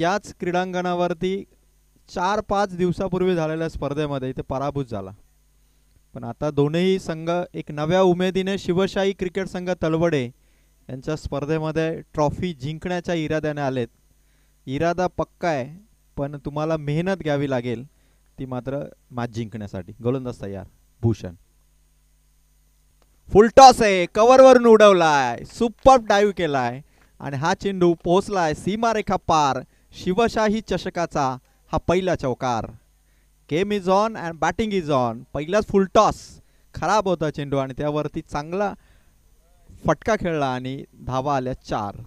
याच क्रीडांगणावरती चार पाच दिवसापूर्वी झालेल्या स्पर्धेमध्ये इथे पराभूत झाला पण आता दोन्ही संघ एक नव्या उमेदीने शिवशाही क्रिकेट संघ तलवडे यांच्या स्पर्धेमध्ये ट्रॉफी जिंकण्याच्या इराद्याने आलेत इरादा पक्का आहे पण तुम्हाला मेहनत घ्यावी लागेल ती मात्र मॅच जिंकण्यासाठी गोलंदाज तयार भूषण फुलटॉस आहे कव्हरवरून उडवलाय सुपर डाईव्ह केलाय आणि हा चेंडू पोहोचलाय सीमारेखा पार शिवशाही चषकाचा हा पहिला चौकार game is on and batting is on पहिलाच फुल टॉस खराब होता चेंडू आणि त्यावरती चांगला फटका खेळला आणि धावा आल्या चार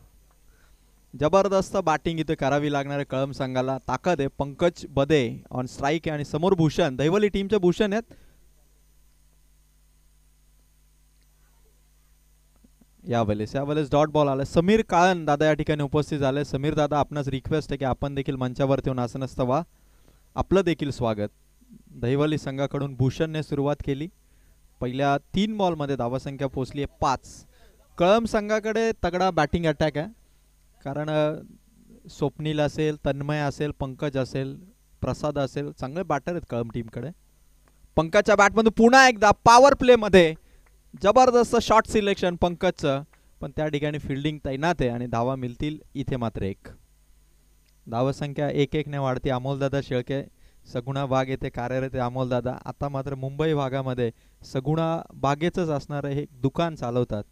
जबरदस्त बॅटिंग इथे करावी लागणाऱ्या कळम संघाला ताकद आहे पंकज बदे ऑन स्ट्राईक आहे आणि समोर भूषण दैवली टीमचे भूषण आहेत यावेळेस यावेळेस डॉट बॉल आला समीर काळन दादा या ठिकाणी उपस्थित झाले समीर दादा आपणास रिक्वेस्ट आहे की आपण देखील मंचावरती येऊन आसनस्थ व्हा आपलं देखील स्वागत दहिवली संघाकडून भूषणने सुरुवात केली पहिल्या तीन बॉलमध्ये धावसंख्या पोचली आहे पाच कळम संघाकडे तगडा बॅटिंग अटॅक आहे कारण स्वप्नील असेल तन्मय असेल पंकज असेल प्रसाद असेल चांगले बॅटर आहेत कळम टीमकडे पंकजच्या बॅटमधून पुन्हा एकदा पॉवर प्लेमध्ये जबरदस्त शॉर्ट सिलेक्शन पंकजचं पण त्या ठिकाणी फिल्डिंग तैनात आहे आणि धावा मिळतील इथे मात्र एक धावसंख्या एक एकने वाढते अमोलदादा शेळके सगुणा बाग येथे कार्यरत आहे अमोलदादा आता मात्र मुंबई भागामध्ये सगुणा बागेचंच असणारं हे दुकान चालवतात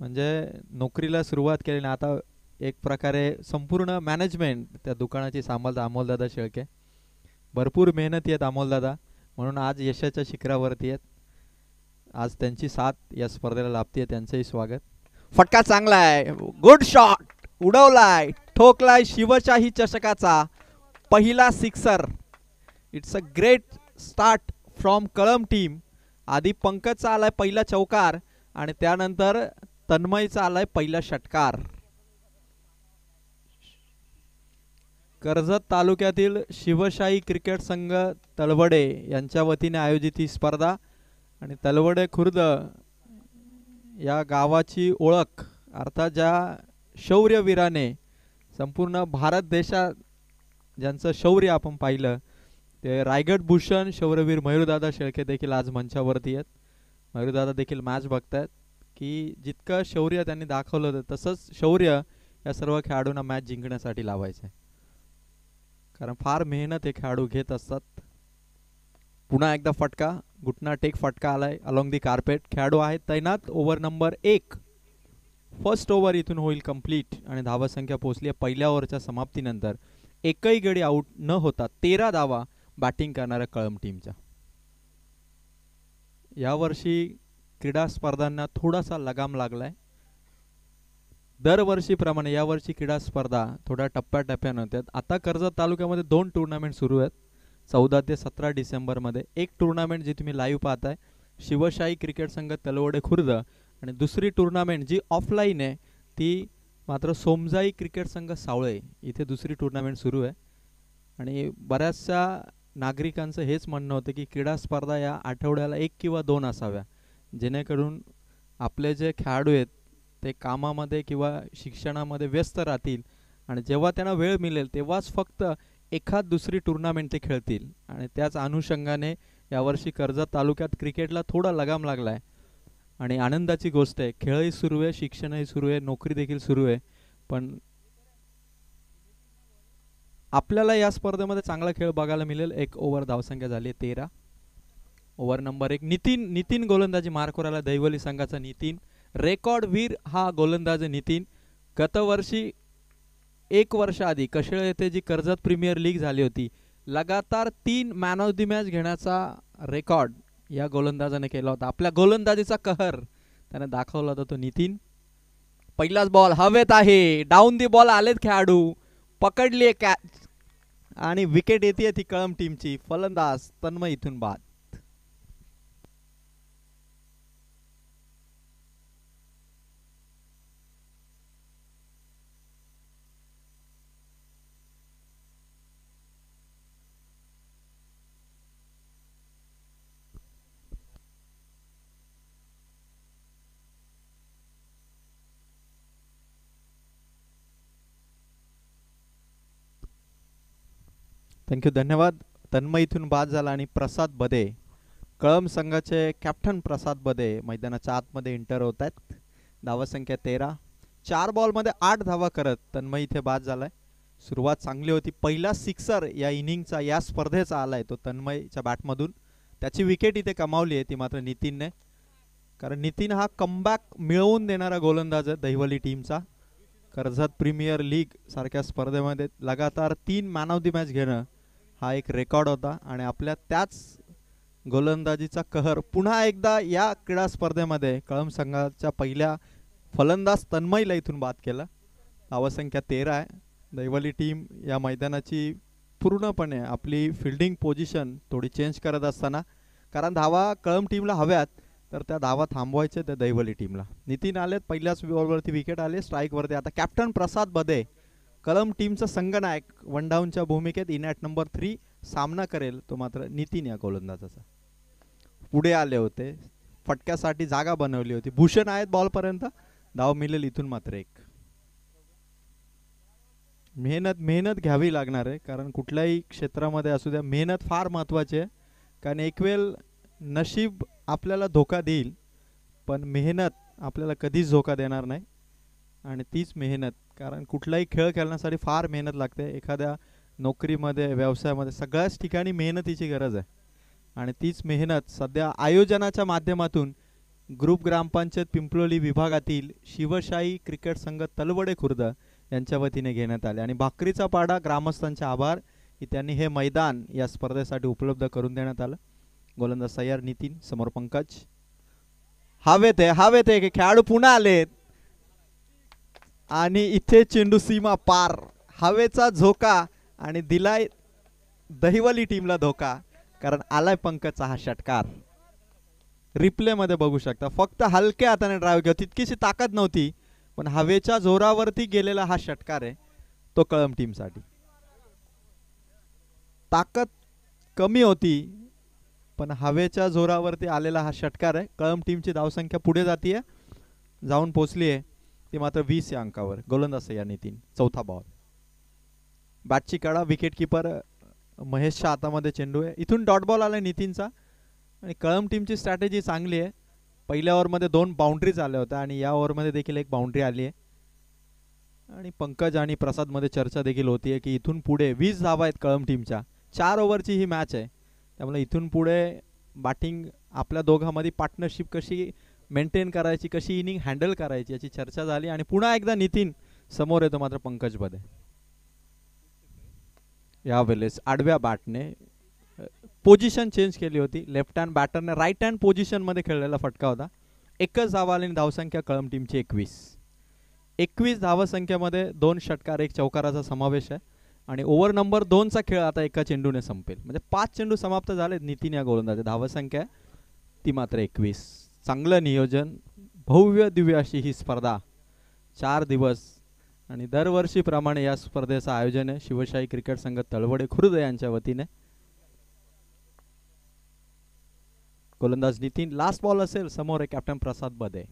म्हणजे नोकरीला सुरुवात केली आता एक प्रकारे संपूर्ण मॅनेजमेंट त्या दुकानाची सांभाळतात अमोलदादा शेळके भरपूर मेहनती आहेत अमोलदादा म्हणून आज यशाच्या शिखरावरती आहेत आज त्यांची साथ या स्पर्धेला लाभते त्यांचंही स्वागत फटका चांगलाय गुड शॉट उडवलाय ठोकलाय शिवशाही चषकाचा पहिला sixer it's a great start from Kalam team आधी पंकजचा आलाय पहिला चौकार आणि त्यानंतर तन्मयचा आलाय पहिला षटकार कर्जत तालुक्यातील शिवशाही क्रिकेट संघ तळवडे यांच्या वतीने आयोजित ही स्पर्धा आणि तलवडे खुर्द या गावाची ओळख अर्थात ज्या शौर्यवीराने संपूर्ण भारत देशात ज्यांचं शौर्य आपण पाहिलं ते रायगड भूषण शौर्यवीर मयूरदादा शेळके देखील आज मंचावरती आहेत मयूरदादा देखील मॅच बघतायत की जितकं शौर्य त्यांनी दाखवलं होतं तसंच शौर्य या सर्व खेळाडूंना मॅच जिंकण्यासाठी लावायचं आहे कारण फार मेहनत हे खेळाडू घेत असतात पुन्हा एकदा फटका घुटना टेक फटका आलाय अलॉंग दी कार्पेट खेळाडू आहेत तैनात ओव्हर नंबर एक फर्स्ट ओव्हर इथून होईल कंप्लीट आणि धावा संख्या पोहोचली आहे पहिल्या ओव्हरच्या समाप्तीनंतर एकही गडी आऊट न होता तेरा धावा बॅटिंग करणाऱ्या कळम टीमच्या यावर्षी क्रीडा स्पर्धांना थोडासा लगाम लागलाय दरवर्षीप्रमाणे यावर्षी क्रीडा स्पर्धा थोड्या टप्प्याटप्प्यानं होत्या आता कर्जत तालुक्यामध्ये दोन टुर्नामेंट सुरू आहेत चौदा ते सतरा डिसेंबरमध्ये एक टुर्नामेंट जी तुम्ही लाईव्ह पाहताय शिवशाही क्रिकेट संघ तलवडे खुर्द आणि दुसरी टुर्नामेंट जी ऑफलाईन आहे ती मात्र सोमजाई क्रिकेट संघ सावळे इथे दुसरी टुर्नामेंट सुरू आहे आणि बऱ्याचशा नागरिकांचं हेच म्हणणं होतं की क्रीडा स्पर्धा या आठवड्याला एक किंवा दोन असाव्या जेणेकरून आपले जे खेळाडू आहेत ते कामामध्ये किंवा शिक्षणामध्ये व्यस्त राहतील आणि जेव्हा त्यांना वेळ मिळेल तेव्हाच फक्त एखाद दुसरी टुर्नामेंट ते खेळतील आणि त्याच अनुषंगाने यावर्षी कर्जत तालुक्यात क्रिकेटला थोडा लगाम लागला आहे आणि आनंदाची गोष्ट आहे खेळही सुरू आहे शिक्षणही सुरू आहे नोकरी देखील सुरू आहे पण आपल्याला या स्पर्धेमध्ये चांगला खेळ बघायला मिळेल एक ओव्हर धावसंख्या झाली आहे तेरा ओव्हर नंबर एक नितीन नितीन गोलंदाजी मार दैवली संघाचा नितीन रेकॉर्ड वीर हा गोलंदाज नितीन गतवर्षी एक वर्ष आधी कशेळ येथे जी कर्जत प्रीमियर लीग झाली होती लगातार तीन मॅन ऑफ दी मॅच घेण्याचा रेकॉर्ड या गोलंदाजाने केला होता आपल्या गोलंदाजीचा कहर त्याने दाखवला होता तो नितीन पहिलाच बॉल हवेत आहे डाऊन दी बॉल आलेत खेळाडू पकडली कॅच आणि विकेट येते ती कळम टीमची फलंदाज तन्मय इथून बाद थँक्यू धन्यवाद तन्मय इथून बाद झाला आणि प्रसाद बदे कळम संघाचे कॅप्टन प्रसाद बदे मैदानाच्या आतमध्ये इंटर होत आहेत संख्या तेरा चार बॉलमध्ये आठ धावा करत तन्मय इथे बाद झालाय सुरुवात चांगली होती पहिला सिक्सर या इनिंगचा या स्पर्धेचा आलाय तो तन्मयच्या बॅटमधून त्याची विकेट इथे कमावली आहे ती मात्र नितीनने कारण नितीन हा कमबॅक मिळवून देणारा गोलंदाज आहे दहिवली टीमचा कर्जत प्रीमियर लीग सारख्या स्पर्धेमध्ये लगातार तीन मॅन ऑफ दी मॅच घेणं हा एक रेकॉर्ड होता आणि आपल्या त्याच गोलंदाजीचा कहर पुन्हा एकदा या क्रीडा स्पर्धेमध्ये कळम संघाच्या पहिल्या फलंदाज तन्मयला इथून बाद केला धावसंख्या तेरा आहे दैवली टीम या मैदानाची पूर्णपणे आपली फिल्डिंग पोझिशन थोडी चेंज करत असताना कारण धावा कळम टीमला हव्यात तर त्या धावा थांबवायच्या त्या दैवली टीमला नितीन आलेत पहिल्याच बॉलवरती विकेट आले स्ट्राईकवरती आता कॅप्टन प्रसाद बदे कलम टीमचा संघनायक वन डाऊनच्या भूमिकेत इनॅट नंबर थ्री सामना करेल तो मात्र नितीन या गोलंदाजाचा पुढे आले होते फटक्यासाठी जागा बनवली होती भूषण आहेत बॉलपर्यंत धाव मिळेल इथून मात्र एक मेहनत मेहनत घ्यावी लागणार आहे कारण कुठल्याही क्षेत्रामध्ये असू द्या मेहनत फार महत्त्वाची आहे कारण एक वेळ नशीब आपल्याला धोका देईल पण मेहनत आपल्याला कधीच धोका देणार नाही आणि तीच मेहनत कारण कुठलाही खेळ खेळण्यासाठी फार मेहनत लागते एखाद्या नोकरीमध्ये व्यवसायामध्ये सगळ्याच ठिकाणी मेहनतीची गरज आहे आणि तीच मेहनत सध्या आयोजनाच्या माध्यमातून ग्रुप ग्रामपंचायत पिंपलोली विभागातील शिवशाही क्रिकेट संघ तलवडे खुर्द यांच्या वतीने घेण्यात आले आणि भाकरीचा पाडा ग्रामस्थांचे आभार की त्यांनी हे मैदान या स्पर्धेसाठी उपलब्ध करून देण्यात आलं गोलंदाज सय्यार नितीन समोर पंकज हवेत आहे हवेत आहे की खेळाडू पुन्हा आलेत आणि इथे चेंडू सीमा पार हवेचा झोका आणि दिलाय दहिवली टीमला धोका कारण आलाय पंकजचा हा षटकार रिप्ले मध्ये बघू शकता फक्त हलक्या हाताने ड्राईव्ह घेऊ तितकीशी ताकद नव्हती पण हवेच्या जोरावरती गेलेला हा षटकार आहे तो कळम टीमसाठी ताकद कमी होती पण हवेच्या जोरावरती आलेला हा षटकार आहे कळम टीमची धावसंख्या पुढे जातीय जाऊन पोचली आहे ती मात्र वीस या अंकावर गोलंदाज या नितीन चौथा बॉल बॅटची कळा विकेट किपर महेशच्या हातामध्ये चेंडू आहे इथून डॉट बॉल आला नितीनचा आणि कळम टीमची स्ट्रॅटेजी चांगली आहे पहिल्या ओव्हरमध्ये दोन बाउंड्रीज आल्या होत्या आणि या ओव्हरमध्ये देखील एक बाउंड्री आली आहे आणि पंकज आणि प्रसादमध्ये चर्चा देखील होती आहे की इथून पुढे वीस धावा आहेत कळम टीमच्या चार ओव्हरची ही मॅच आहे त्यामुळे इथून पुढे बॅटिंग आपल्या दोघांमध्ये पार्टनरशिप कशी मेंटेन करायची कशी इनिंग हँडल करायची याची चर्चा झाली आणि पुन्हा एकदा नितीन समोर येतो मात्र पंकज बदे यावेळेस आडव्या बॅटने पोझिशन चेंज केली होती लेफ्ट हँड बॅटरने राईट हँड पोझिशनमध्ये खेळलेला फटका होता एकच धावा आणि धावसंख्या कळम टीमची एकवीस एकवीस धावसंख्येमध्ये दोन षटकार एक चौकाराचा समावेश आहे आणि ओव्हर नंबर दोनचा खेळ आता एका चेंडूने संपेल म्हणजे पाच चेंडू समाप्त झालेत नितीन या गोलंदाजे धावसंख्या ती मात्र एकवीस चांगलं नियोजन भव्य दिव्य अशी ही स्पर्धा चार दिवस आणि दरवर्षीप्रमाणे या स्पर्धेचं आयोजन आहे शिवशाही क्रिकेट संघ तळवडे खुर्द यांच्या वतीने गोलंदाज नितीन लास्ट बॉल असेल समोर आहे कॅप्टन प्रसाद बदे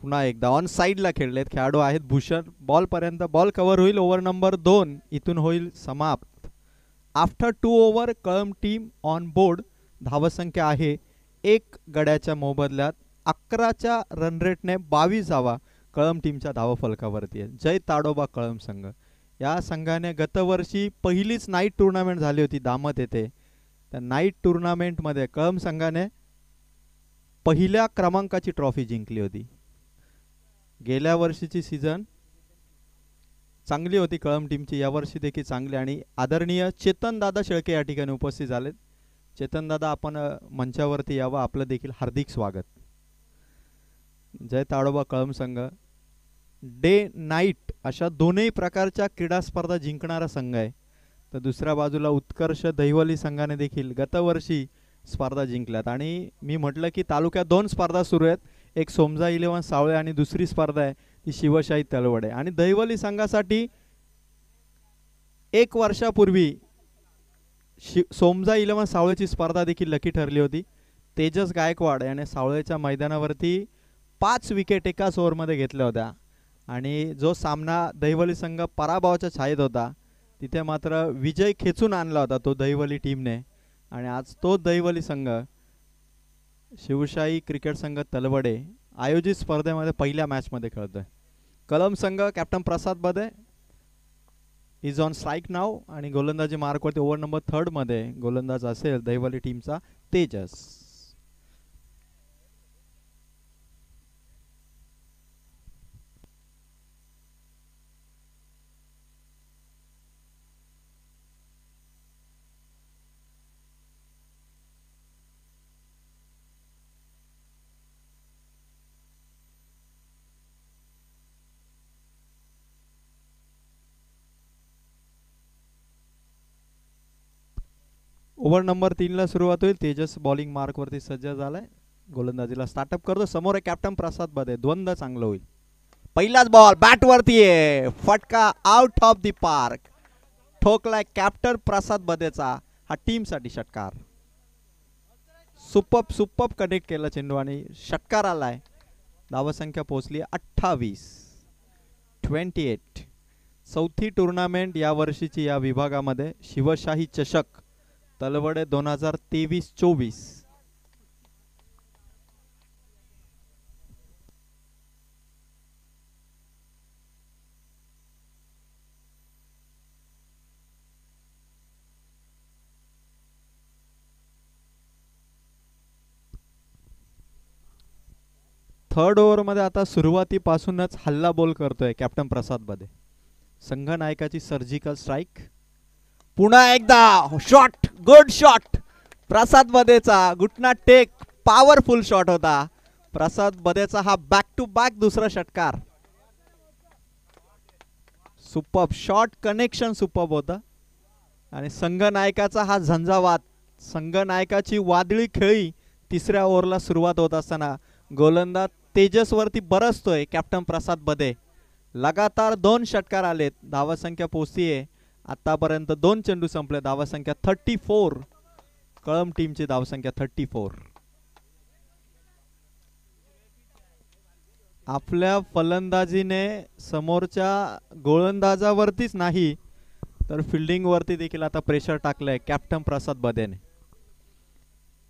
पुन्हा एकदा ऑन साईडला खेळलेत खेळाडू आहेत भूषण बॉलपर्यंत बॉल कव्हर होईल ओव्हर नंबर दोन इथून होईल समाप्त after two over Kalam team on board धावसंख्या आहे एक गड्याच्या मोबदल्यात अकराच्या रनरेटने बावीस धावा कळम टीमच्या धावफलकावरती आहे जय ताडोबा कळम संघ या संघाने गतवर्षी पहिलीच नाईट टुर्नामेंट झाली होती दामत येथे त्या नाईट टुर्नामेंटमध्ये कळम संघाने पहिल्या क्रमांकाची ट्रॉफी जिंकली होती गेल्या वर्षीची सीझन चांगली होती कळम टीमची यावर्षी देखील चांगली आणि आदरणीय चेतनदादा शेळके या ठिकाणी उपस्थित झालेत चेतनदादा आपण मंचावरती यावं आपलं देखील हार्दिक स्वागत जय ताडोबा कळम संघ डे नाईट अशा दोन्ही प्रकारच्या क्रीडा स्पर्धा जिंकणारा संघ आहे तर दुसऱ्या बाजूला उत्कर्ष दहिवली संघाने देखील गतवर्षी स्पर्धा जिंकल्यात आणि मी म्हटलं की तालुक्यात दोन स्पर्धा सुरू आहेत एक सोमजा इलेवन सावळे आणि दुसरी स्पर्धा आहे ती शिवशाही तलवड आहे आणि दहिवली संघासाठी एक वर्षापूर्वी शि सोमजा इलेवन सावळेची स्पर्धा देखील लकी ठरली होती तेजस गायकवाड याने सावळेच्या मैदानावरती पाच विकेट एकाच ओव्हरमध्ये घेतल्या होत्या आणि जो सामना दहिवली संघ पराभवाच्या छायेत होता तिथे मात्र विजय खेचून आणला होता तो दहिवली टीमने आणि आज तो दहिवली संघ शिवशाही क्रिकेट संघ तलवडे आयोजित स्पर्धेमध्ये पहिल्या मॅचमध्ये खेळतोय कलम संघ कॅप्टन प्रसाद बदे इज ऑन स्ट्राईक नाव आणि गोलंदाजी मार्कवरती ओव्हर नंबर मध्ये गोलंदाज असेल दैवाली टीमचा तेजस ओव्हर नंबर तीनला सुरुवात होईल तेजस बॉलिंग मार्कवरती सज्ज झालाय गोलंदाजीला स्टार्टअप करतो समोर आहे कॅप्टन प्रसाद बदे द्वंद्व चांगलं होईल पहिलाच बॉल बॅटवरती आहे फटका आउट ऑफ दी पार्क ठोकलाय कॅप्टन प्रसाद बदेचा हा टीमसाठी षटकार सुपप सुपप कनेक्ट केला चेंडू आणि षटकार आलाय संख्या पोहोचली अठ्ठावीस ट्वेंटी एट चौथी टुर्नामेंट वर्षीची या विभागामध्ये शिवशाही चषक तलवडे दोन हजार तेवीस चोवीस थर्ड ओव्हरमध्ये आता सुरुवातीपासूनच हल्लाबोल करतोय कॅप्टन प्रसाद बदे संघ नायकाची सर्जिकल स्ट्राईक पुन्हा एकदा शॉट गुड शॉट प्रसाद बदेचा गुटना टेक पॉवरफुल शॉट होता प्रसाद बदेचा हा बॅक टू बॅक दुसरा षटकार सुपब शॉर्ट कनेक्शन सुपब होत आणि संघनायकाचा हा झंझावात संघनायकाची वादळी खेळी तिसऱ्या ओव्हरला सुरुवात होत असताना गोलंदाज तेजसवरती बरसतोय कॅप्टन प्रसाद बदे लगातार दोन षटकार आलेत धावसंख्या पोचतीये आतापर्यंत दोन चेंडू संपले धावसंख्या थर्टी फोर कळम टीमची धावसंख्या थर्टी फोर आपल्या फलंदाजीने समोरच्या गोलंदाजावरतीच नाही तर फिल्डिंगवरती देखील आता प्रेशर टाकलंय आहे कॅप्टन प्रसाद बदेने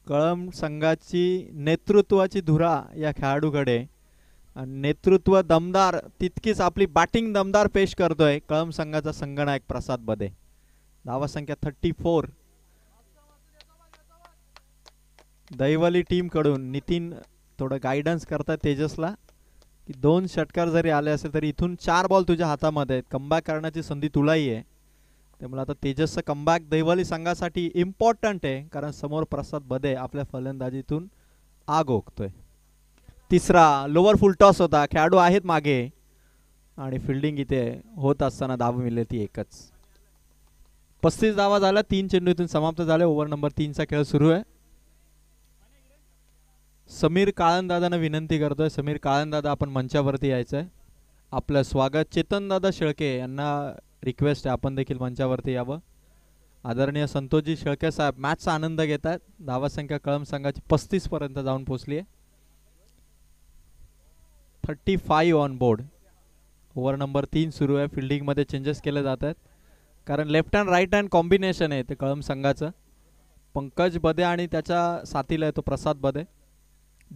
कळम संघाची नेतृत्वाची धुरा या खेळाडूकडे नेतृत्व दमदार तितकीच आपली बॅटिंग दमदार पेश करतोय कळम संघाचा संगणायक प्रसाद बदे संख्या थर्टी फोर टीम टीमकडून नितीन थोडं गायडन्स करतात तेजसला की दोन षटकार जरी आले असेल तरी इथून चार बॉल तुझ्या हातामध्ये आहेत कमबॅक करण्याची संधी तुलाही आहे त्यामुळे आता तेजसचं कमबॅक दैवली संघासाठी इम्पॉर्टंट आहे कारण समोर प्रसाद बदे आपल्या फलंदाजीतून आग ओकतोय तिसरा लोअर टॉस होता खेळाडू आहेत मागे आणि फिल्डिंग इथे होत असताना दाब मिळेल ती एकच पस्तीस दावा झाला तीन चेंडूतून समाप्त झाले ओव्हर नंबर तीनचा खेळ सुरू आहे समीर काळंदादांना विनंती करतोय समीर काळंदादा आपण मंचावरती यायचं आहे आपलं स्वागत चेतनदादा शेळके यांना रिक्वेस्ट आहे आपण देखील मंचावरती यावं आदरणीय संतोषजी शेळके साहेब मॅचचा आनंद घेत आहेत धावा संख्या कळम संघाची पस्तीसपर्यंत जाऊन पोचली आहे thirty five on board over number तीन सुरू आहे फिल्डिंगमध्ये चेंजेस केले जात आहेत कारण left hand right hand combination आहे ते कळम संघाचं पंकज बदे आणि त्याच्या साथीला तो प्रसाद बदे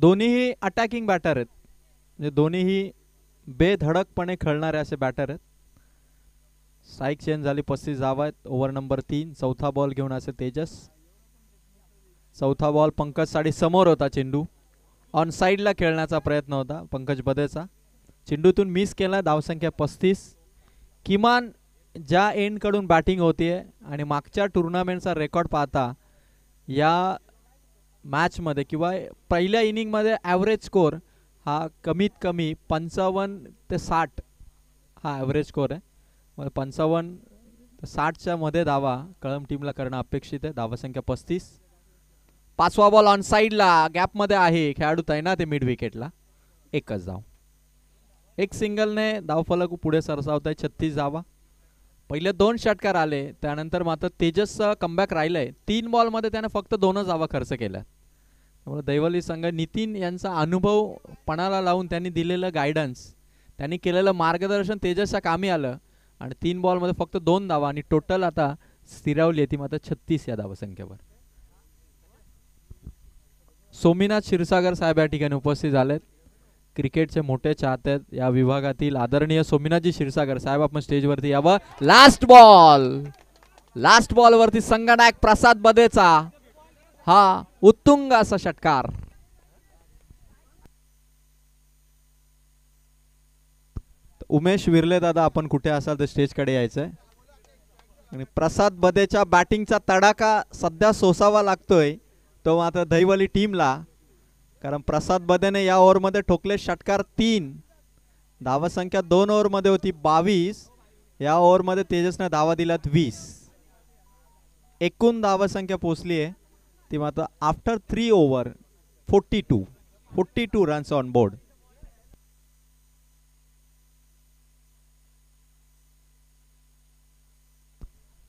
दोन्हीही अटॅकिंग बॅटर आहेत म्हणजे दोन्हीही बेधडकपणे खेळणारे असे बॅटर आहेत साईक चेंज झाली पस्तीस धावा आहेत ओव्हर नंबर तीन चौथा बॉल घेऊन असे तेजस चौथा बॉल पंकज साडी समोर होता चेंडू ऑन साईडला खेळण्याचा प्रयत्न होता पंकज बदेचा चेंडूतून मिस केला धावसंख्या पस्तीस किमान ज्या एंडकडून बॅटिंग आहे आणि मागच्या टुर्नामेंटचा रेकॉर्ड पाहता या मॅचमध्ये किंवा पहिल्या इनिंगमध्ये ॲव्हरेज स्कोर हा कमीत कमी पंचावन्न ते साठ हा ॲव्हरेज स्कोर आहे मग पंचावन्न साठच्यामध्ये मध्ये धावा कळम टीमला करणं अपेक्षित आहे धावासंख्या पस्तीस पाचवा बॉल ऑन साईडला गॅपमध्ये आहे खेळाडू ते मिड विकेटला एकच धाव एक सिंगलने फलक पुढे सरसावत आहे छत्तीस धावा पहिले दोन षटकार आले त्यानंतर मात्र तेजस कमबॅक राहिलंय तीन बॉलमध्ये त्याने फक्त दोनच धावा खर्च केल्या त्यामुळे दैवली संघ नितीन यांचा अनुभव पणाला लावून त्यांनी दिलेलं गायडन्स त्यांनी केलेलं मार्गदर्शन तेजसच्या कामी आलं आणि तीन बॉलमध्ये फक्त दोन धावा आणि टोटल आता स्थिरावली आहे ती मात्र छत्तीस या धावसंख्येवर सोमीनाथ क्षीरसागर साहेब या ठिकाणी उपस्थित झालेत क्रिकेटचे मोठे चाहते या विभागातील आदरणीय सोमीनाथजी क्षीरसागर साहेब आपण वरती यावं लास्ट बॉल लास्ट बॉल वरती संगनायक प्रसाद बदेचा हा उत्तुंग असा षटकार उमेश विरले दादा आपण कुठे असाल तर स्टेजकडे यायचंय आणि प्रसाद बदेच्या बॅटिंगचा तडाखा सध्या सोसावा लागतोय तो मात्र दहिवली टीमला कारण प्रसाद बदेने या ओव्हरमध्ये ठोकले षटकार तीन संख्या दोन ओव्हरमध्ये होती बावीस या ओव्हरमध्ये तेजसने धावा दिला वीस एकूण संख्या पोचली आहे ती मात्र after three over forty two forty two runs on board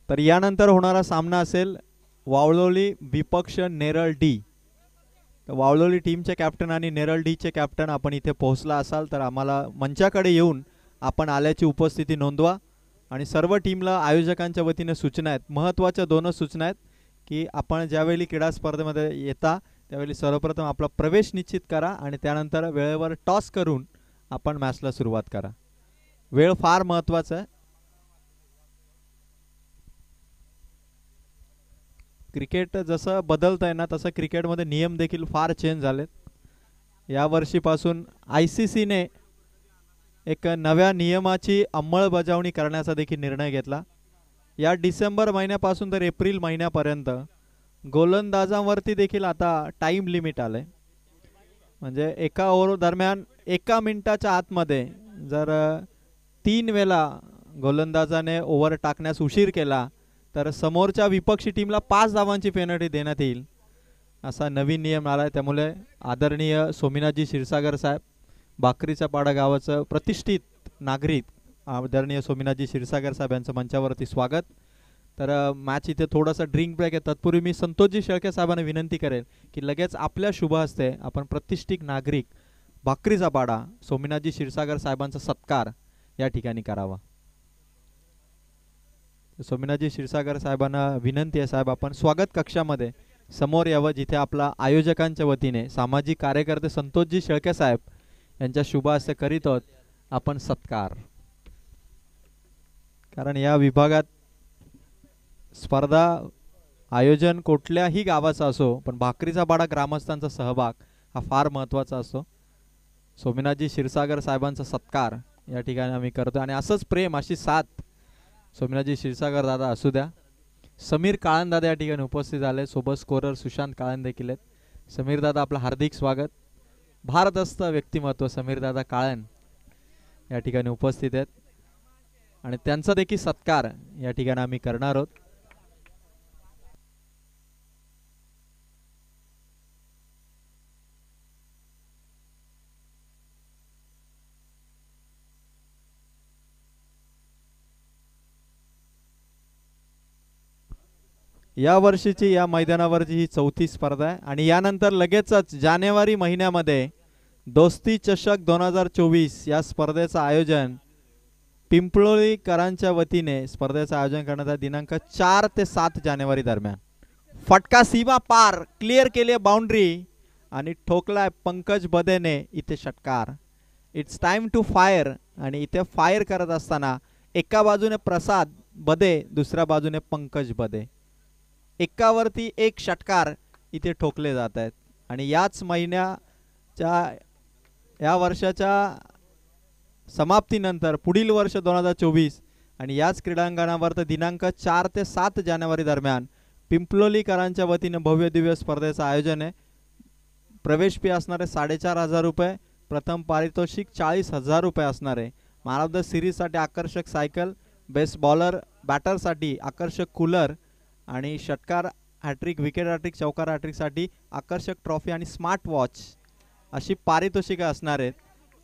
तर यानंतर होणारा सामना असेल वावळोली विपक्ष नेरळ डी तर वावळोली टीमचे कॅप्टन आणि नेरळ डीचे कॅप्टन आपण इथे पोहोचला असाल तर आम्हाला मंचाकडे येऊन आपण आल्याची उपस्थिती नोंदवा आणि सर्व टीमला आयोजकांच्या वतीने सूचना आहेत महत्त्वाच्या दोनच सूचना आहेत की आपण ज्यावेळी क्रीडा स्पर्धेमध्ये येता त्यावेळी सर्वप्रथम आपला प्रवेश निश्चित करा आणि त्यानंतर वेळेवर टॉस करून आपण मॅचला सुरुवात करा वेळ फार महत्त्वाचा आहे क्रिकेट जसं बदलत आहे ना तसं क्रिकेटमध्ये नियम देखील फार चेंज झालेत यावर्षीपासून आय सी सीने एक नव्या नियमाची अंमलबजावणी करण्याचा देखील निर्णय घेतला या डिसेंबर महिन्यापासून तर एप्रिल महिन्यापर्यंत गोलंदाजांवरती देखील आता टाईम लिमिट आलं म्हणजे एका ओव्हर दरम्यान एका मिनटाच्या आतमध्ये जर तीन वेळा गोलंदाजाने ओव्हर टाकण्यास उशीर केला तर समोरच्या विपक्षी टीमला पाच धावांची पेनल्टी देण्यात येईल असा नवीन नियम आला आहे त्यामुळे आदरणीय सोमिनाथजी क्षीरसागर साहेब बाकरीचा पाडा गावाचं प्रतिष्ठित नागरिक आदरणीय सोमिनाथजी क्षीरसागर साहेब यांचं मंचावरती स्वागत तर मॅच इथे थोडासा ड्रिंक ब्रेक आहे तत्पूर्वी मी संतोषजी शेळके साहेबांना विनंती करेल की लगेच आपल्या शुभ हस्ते आपण प्रतिष्ठित नागरिक भाकरीचा पाडा सोमिनाथजी क्षीरसागर साहेबांचा सत्कार या ठिकाणी करावा स्वामीनाथजी क्षीरसागर साहेबांना विनंती आहे साहेब आपण स्वागत कक्षामध्ये समोर यावं जिथे आपला आयोजकांच्या वतीने सामाजिक कार्यकर्ते संतोषजी शेळके साहेब यांच्या शुभ करीत आहोत आपण सत्कार कारण या विभागात स्पर्धा आयोजन कुठल्याही गावाचा असो पण भाकरीचा बाडा ग्रामस्थांचा सहभाग हा फार महत्वाचा असतो सोमीनाथजी क्षीरसागर साहेबांचा सत्कार या ठिकाणी आम्ही करतो आणि असंच प्रेम अशी साथ सोमनाजी क्षीरसागर दादा असू द्या समीर काळंद दादा या ठिकाणी उपस्थित झाले सोबत स्कोरर सुशांत काळंद देखील आहेत समीर दादा आपलं हार्दिक स्वागत भारदस्त व्यक्तिमत्व समीर दादा काळेन या ठिकाणी उपस्थित आहेत आणि त्यांचा देखील सत्कार या ठिकाणी आम्ही करणार आहोत या वर्षीची या मैदानावरची ही चौथी स्पर्धा आहे आणि यानंतर लगेचच जानेवारी महिन्यामध्ये दोस्ती चषक दोन हजार चोवीस या स्पर्धेचं आयोजन पिंपळोळीकरांच्या वतीने स्पर्धेचं आयोजन करण्यात दिनांक चार ते सात जानेवारी दरम्यान फटका सीमा पार क्लिअर केली आहे बाउंड्री आणि ठोकलाय पंकज बदेने इथे षटकार इट्स टाइम टू फायर आणि इथे फायर करत असताना एका बाजूने प्रसाद बदे दुसऱ्या बाजूने पंकज बदे एकावरती एक षटकार इथे ठोकले जात आहेत आणि याच महिन्याच्या या वर्षाच्या समाप्तीनंतर पुढील वर्ष दोन हजार चोवीस आणि याच क्रीडांगणावर तर दिनांक चार ते सात जानेवारी दरम्यान पिंपलोलीकरांच्या वतीनं भव्य दिव्य स्पर्धेचं आयोजन आहे प्रवेश फी असणारे साडेचार हजार रुपये प्रथम पारितोषिक चाळीस हजार रुपये असणारे मॅन ऑफ द सिरीजसाठी आकर्षक सायकल बेस्ट बॉलर बॅटरसाठी आकर्षक कूलर आणि षटकार हॅट्रिक विकेट हॅट्रिक चौकार हॅट्रिकसाठी आकर्षक ट्रॉफी आणि स्मार्ट वॉच अशी पारितोषिकं असणार आहेत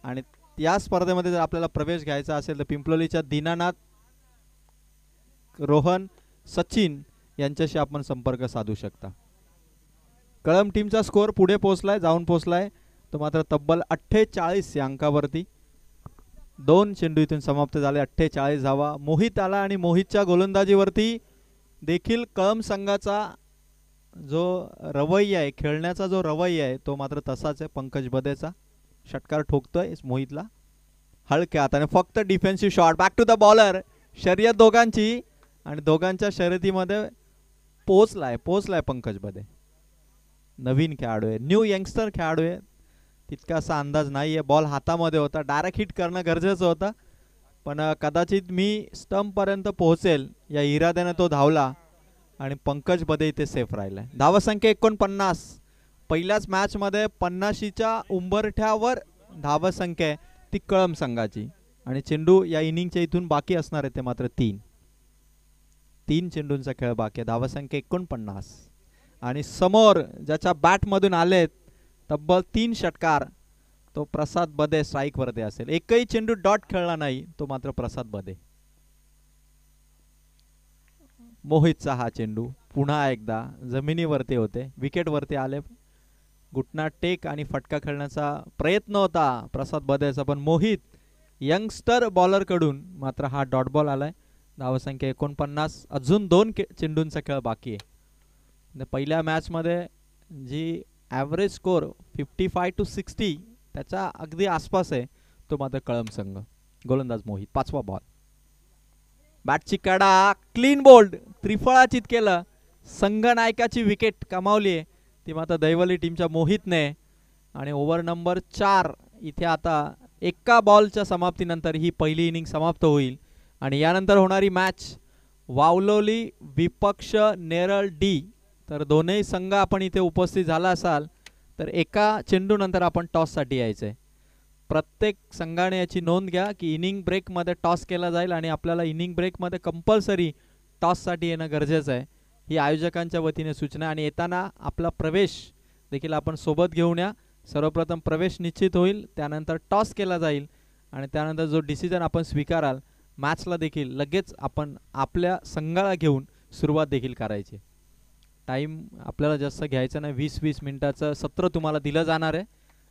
आणि या स्पर्धेमध्ये जर आपल्याला प्रवेश घ्यायचा असेल तर पिंपलोलीच्या दीनानाथ रोहन सचिन यांच्याशी आपण संपर्क साधू शकता कळम टीमचा स्कोअर पुढे पोहोचलाय जाऊन पोहोचलाय तो मात्र तब्बल अठ्ठेचाळीस या अंकावरती दोन चेंडू इथून समाप्त झाले अठ्ठेचाळीस धावा मोहित आला आणि मोहितच्या गोलंदाजीवरती देखील कळम संघाचा जो रवैया आहे खेळण्याचा जो रवैया आहे तो मात्र तसाच आहे पंकज बदेचा षटकार ठोकतोय मोहितला हलक्या आणि फक्त defensive shot back to the bowler शर्यत दोघांची आणि दोघांच्या शर्यतीमध्ये पोचलाय पोचलाय पंकज बदे नवीन खेळाडू आहे न्यू यंगस्टर खेळाडू आहे असा अंदाज नाही आहे बॉल हातामध्ये होता डायरेक्ट हिट करणं गरजेचं होतं पण कदाचित मी स्टंपपर्यंत पोहोचेल या इराद्यानं तो धावला आणि पंकज बदे इथे सेफ राहिला आहे धावसंख्या एकोणपन्नास पहिल्याच मॅचमध्ये पन्नाशीच्या उंबरठ्यावर धावसंख्या ती कळम संघाची आणि चेंडू या इनिंगच्या इथून बाकी असणार आहे ते मात्र तीन तीन चेंडूंचा खेळ बाकी आहे धावसंख्या एकोणपन्नास आणि समोर ज्याच्या बॅटमधून आलेत तब्बल तीन षटकार तो प्रसाद बदे स्ट्राईकवरती असेल एकही चेंडू डॉट खेळला नाही तो मात्र प्रसाद बदे मोहितचा हा चेंडू पुन्हा एकदा जमिनीवरती होते विकेटवरती आले घुटना टेक आणि फटका खेळण्याचा प्रयत्न होता प्रसाद बदेचा पण मोहित यंगस्टर बॉलर कडून मात्र हा डॉट बॉल आलाय धावसंख्या एकोणपन्नास अजून दोन चेंडूंचा खेळ बाकी आहे पहिल्या मध्ये जी average score fifty five to sixty त्याच्या अगदी आसपास आहे तो मात्र कळम संघ गोलंदाज मोहित पाचवा बॉल बॅटची कडा क्लीन बोल्ड त्रिफळाचित केलं संघनायकाची विकेट कमावली आहे ती मात्र दैवली टीमच्या मोहितने आणि ओव्हर नंबर चार इथे आता एका बॉलच्या समाप्तीनंतर ही पहिली इनिंग समाप्त होईल आणि यानंतर होणारी मॅच वावलोली विपक्ष नेरळ डी तर दोन्ही संघ आपण इथे उपस्थित झाला असाल तर एका चेंडूनंतर आपण टॉससाठी यायचं आहे प्रत्येक संघाने याची नोंद घ्या की इनिंग ब्रेकमध्ये टॉस केला जाईल आणि आपल्याला इनिंग ब्रेकमध्ये कंपल्सरी टॉससाठी येणं गरजेचं आहे ही आयोजकांच्या वतीने सूचना आणि येताना आपला प्रवेश देखील आपण सोबत घेऊन या सर्वप्रथम प्रवेश निश्चित होईल त्यानंतर टॉस केला जाईल आणि त्यानंतर जो डिसिजन आपण स्वीकाराल मॅचला देखील लगेच आपण आपल्या संघाला घेऊन सुरुवात देखील करायची टाईम आपल्याला जास्त घ्यायचं नाही वीस वीस मिनटाचं सत्र तुम्हाला दिलं जाणार आहे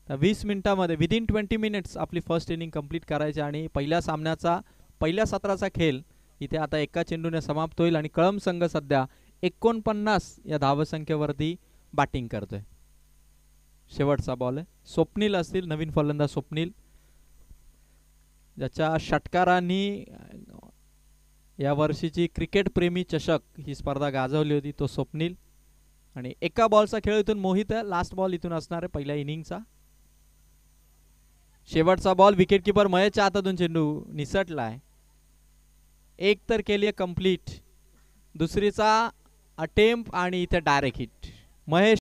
तर वीस मिनटामध्ये विदिन ट्वेंटी मिनिट्स आपली फर्स्ट इनिंग कंप्लीट करायची आणि पहिल्या सामन्याचा पहिल्या सत्राचा खेळ इथे आता एका चेंडूने समाप्त होईल आणि कळम संघ सध्या एकोणपन्नास या धावसंख्येवरती बॅटिंग करतोय शेवटचा बॉल आहे स्वप्नील असतील नवीन फलंदाज स्वप्नील ज्याच्या षटकारांनी यावर्षीची क्रिकेटप्रेमी चषक ही स्पर्धा गाजवली होती तो स्वप्नील आणि एका बॉलचा खेळ इथून मोहित लास्ट बॉल इथून असणार आहे पहिल्या इनिंगचा शेवटचा बॉल विकेट किपर आता हातातून चेंडू निसटलाय एक तर केली कंप्लीट कम्प्लीट दुसरीचा अटेम्प आणि इथे डायरेक्ट हिट महेश